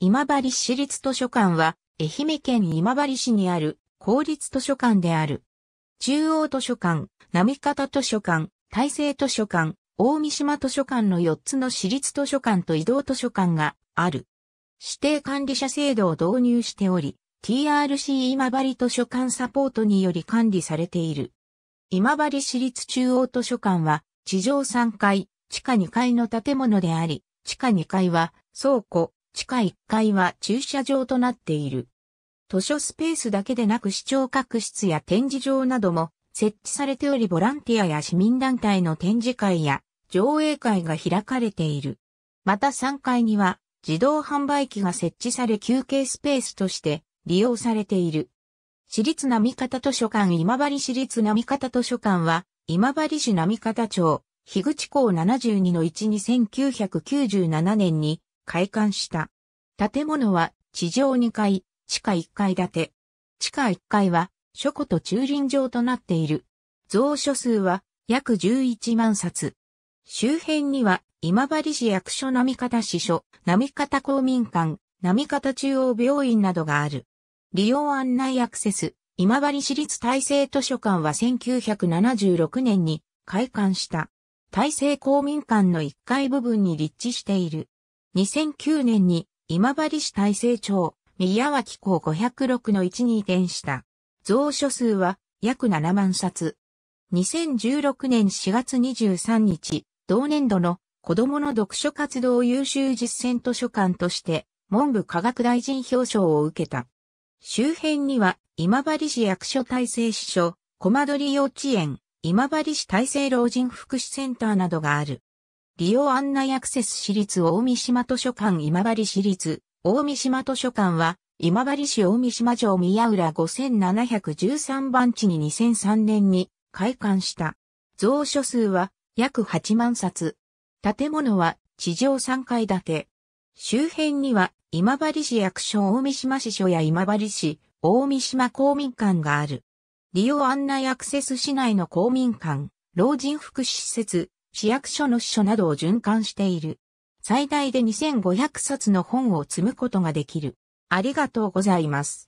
今治市立図書館は、愛媛県今治市にある公立図書館である。中央図書館、並方図書館、大成図書館、大三島図書館の4つの市立図書館と移動図書館がある。指定管理者制度を導入しており、TRC 今治図書館サポートにより管理されている。今治市立中央図書館は、地上3階、地下2階の建物であり、地下2階は倉庫、地下1階は駐車場となっている。図書スペースだけでなく視聴覚室や展示場なども設置されておりボランティアや市民団体の展示会や上映会が開かれている。また3階には自動販売機が設置され休憩スペースとして利用されている。市立並方図書館今治市立並方図書館は今治市並方町、樋口港72の1に1997年に開館した。建物は地上2階、地下1階建て。地下1階は書庫と駐輪場となっている。蔵書数は約11万冊。周辺には今治市役所並方支所、並方公民館、並方中央病院などがある。利用案内アクセス、今治市立大成図書館は1976年に開館した。大成公民館の1階部分に立地している。2009年に今治市大成町宮脇港506の1に移転した。蔵書数は約7万冊。2016年4月23日、同年度の子供の読書活動優秀実践図書館として文部科学大臣表彰を受けた。周辺には今治市役所大成支所、小間取幼稚園、今治市大成老人福祉センターなどがある。利用案内アクセス市立大三島図書館今治市立大三島図書館は今治市大三島城宮浦5713番地に2003年に開館した。蔵書数は約8万冊。建物は地上3階建て。周辺には今治市役所大三島支所や今治市大三島公民館がある。利用案内アクセス市内の公民館、老人福祉施設、市役所の秘書などを循環している。最大で2500冊の本を積むことができる。ありがとうございます。